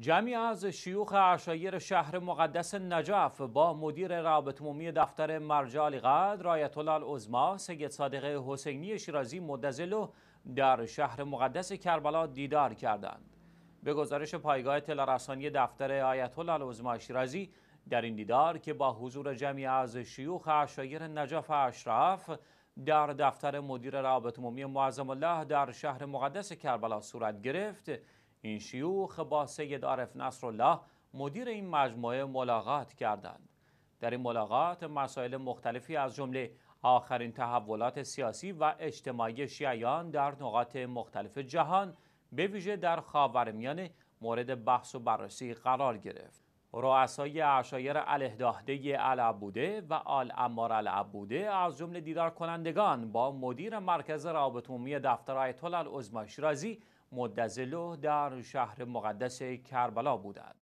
جمعی از شیوخ عشایر شهر مقدس نجف با مدیر رابط عمومی دفتر مرجال قدر آیت الله العظما سید صادق حسینی شیرازی مدزلو در شهر مقدس کربلا دیدار کردند به گزارش پایگاه تلرسانی دفتر آیت الله شیرازی در این دیدار که با حضور جمعی از شیوخ عشایر نجف اشرف در دفتر مدیر رابط عمومی معظم الله در شهر مقدس کربلا صورت گرفت این شیوخ با سید عارف الله مدیر این مجموعه ملاقات کردند در این ملاقات مسائل مختلفی از جمله آخرین تحولات سیاسی و اجتماعی شیعیان در نقاط مختلف جهان به ویژه در خاورمیانه مورد بحث و بررسی قرار گرفت رؤسای عشایر الهداهده العبوده و آل امار العبوده از جمله دیدار کنندگان با مدیر مرکز روابط عمومی دفتر آیت الله شیرازی مدزله در شهر مقدس کربلا بودند